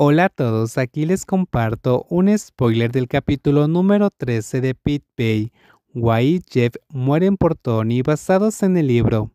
Hola a todos, aquí les comparto un spoiler del capítulo número 13 de Pit Bay. Why y Jeff mueren por Tony basados en el libro.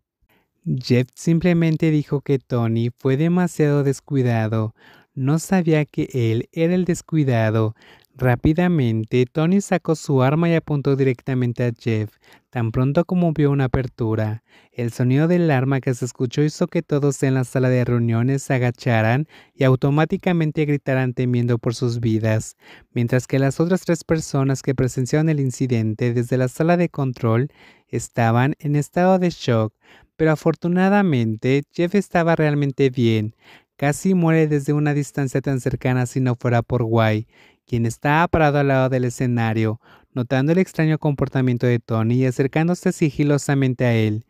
Jeff simplemente dijo que Tony fue demasiado descuidado. No sabía que él era el descuidado. Rápidamente, Tony sacó su arma y apuntó directamente a Jeff, tan pronto como vio una apertura. El sonido del arma que se escuchó hizo que todos en la sala de reuniones se agacharan y automáticamente gritaran temiendo por sus vidas, mientras que las otras tres personas que presenciaron el incidente desde la sala de control estaban en estado de shock. Pero afortunadamente, Jeff estaba realmente bien. Casi muere desde una distancia tan cercana si no fuera por Guay, quien está parado al lado del escenario, notando el extraño comportamiento de Tony y acercándose sigilosamente a él.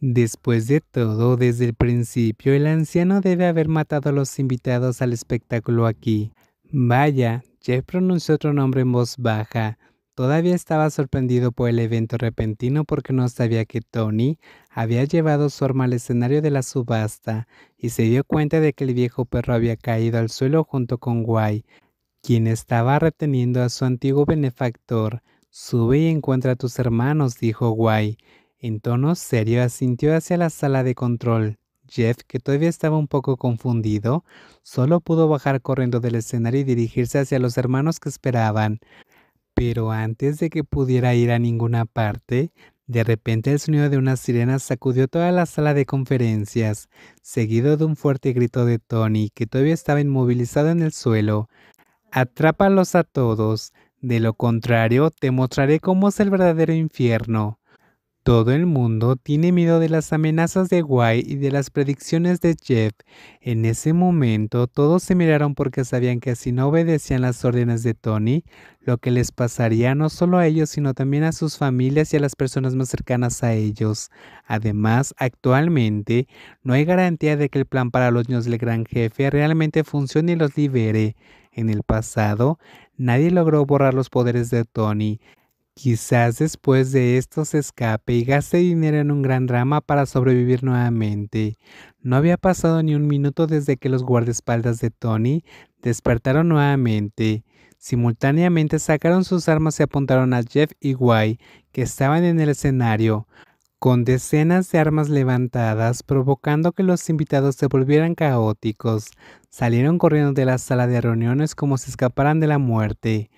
Después de todo, desde el principio, el anciano debe haber matado a los invitados al espectáculo aquí. Vaya, Jeff pronunció otro nombre en voz baja. Todavía estaba sorprendido por el evento repentino porque no sabía que Tony había llevado su arma al escenario de la subasta y se dio cuenta de que el viejo perro había caído al suelo junto con Guay, quien estaba reteniendo a su antiguo benefactor. Sube y encuentra a tus hermanos, dijo Guay. En tono serio asintió hacia la sala de control. Jeff, que todavía estaba un poco confundido, solo pudo bajar corriendo del escenario y dirigirse hacia los hermanos que esperaban. Pero antes de que pudiera ir a ninguna parte, de repente el sonido de una sirena sacudió toda la sala de conferencias, seguido de un fuerte grito de Tony, que todavía estaba inmovilizado en el suelo. Atrápalos a todos, de lo contrario te mostraré cómo es el verdadero infierno. Todo el mundo tiene miedo de las amenazas de Guy y de las predicciones de Jeff. En ese momento todos se miraron porque sabían que si no obedecían las órdenes de Tony, lo que les pasaría no solo a ellos, sino también a sus familias y a las personas más cercanas a ellos. Además, actualmente no hay garantía de que el plan para los niños del gran jefe realmente funcione y los libere. En el pasado, nadie logró borrar los poderes de Tony. Quizás después de esto se escape y gaste dinero en un gran drama para sobrevivir nuevamente. No había pasado ni un minuto desde que los guardaespaldas de Tony despertaron nuevamente. Simultáneamente sacaron sus armas y apuntaron a Jeff y Guy, que estaban en el escenario con decenas de armas levantadas, provocando que los invitados se volvieran caóticos. Salieron corriendo de la sala de reuniones como si escaparan de la muerte.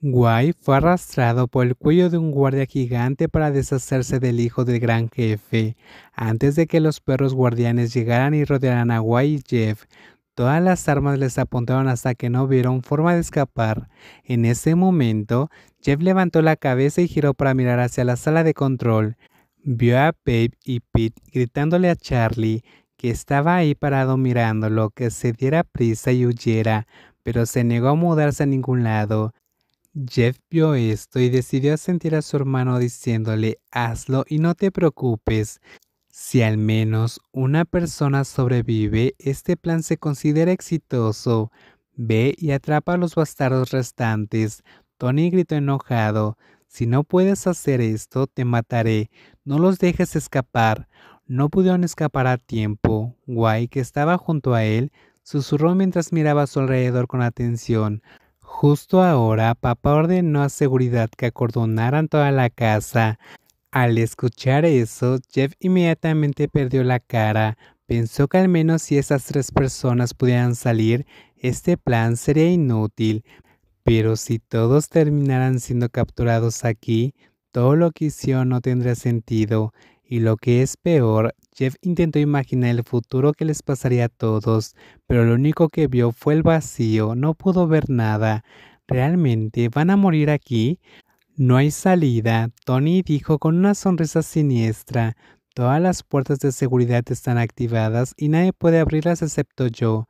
Guay fue arrastrado por el cuello de un guardia gigante para deshacerse del hijo del gran jefe, antes de que los perros guardianes llegaran y rodearan a Guay y Jeff. Todas las armas les apuntaron hasta que no vieron forma de escapar. En ese momento, Jeff levantó la cabeza y giró para mirar hacia la sala de control. Vio a Babe y Pete gritándole a Charlie que estaba ahí parado mirándolo, que se diera prisa y huyera, pero se negó a mudarse a ningún lado. Jeff vio esto y decidió sentir a su hermano diciéndole hazlo y no te preocupes. Si al menos una persona sobrevive, este plan se considera exitoso. Ve y atrapa a los bastardos restantes. Tony gritó enojado. Si no puedes hacer esto, te mataré. No los dejes escapar. No pudieron escapar a tiempo. Guay, que estaba junto a él, susurró mientras miraba a su alrededor con atención. Justo ahora, papá ordenó a seguridad que acordonaran toda la casa. Al escuchar eso, Jeff inmediatamente perdió la cara. Pensó que al menos si esas tres personas pudieran salir, este plan sería inútil. Pero si todos terminaran siendo capturados aquí, todo lo que hicieron no tendría sentido y lo que es peor, Jeff intentó imaginar el futuro que les pasaría a todos, pero lo único que vio fue el vacío, no pudo ver nada. ¿Realmente van a morir aquí? No hay salida, Tony dijo con una sonrisa siniestra. Todas las puertas de seguridad están activadas y nadie puede abrirlas excepto yo.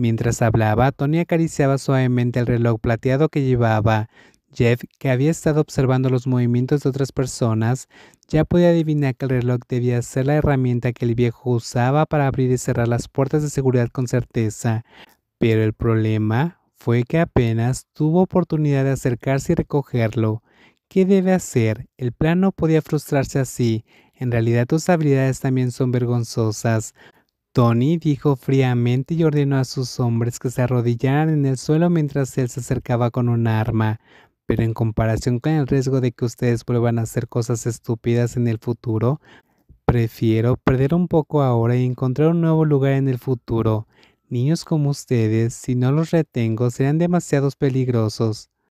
Mientras hablaba, Tony acariciaba suavemente el reloj plateado que llevaba. Jeff, que había estado observando los movimientos de otras personas, ya podía adivinar que el reloj debía ser la herramienta que el viejo usaba para abrir y cerrar las puertas de seguridad con certeza. Pero el problema fue que apenas tuvo oportunidad de acercarse y recogerlo. ¿Qué debe hacer? El plan no podía frustrarse así. En realidad tus habilidades también son vergonzosas. Tony dijo fríamente y ordenó a sus hombres que se arrodillaran en el suelo mientras él se acercaba con un arma. Pero en comparación con el riesgo de que ustedes vuelvan a hacer cosas estúpidas en el futuro, prefiero perder un poco ahora y encontrar un nuevo lugar en el futuro. Niños como ustedes, si no los retengo, serán demasiados peligrosos.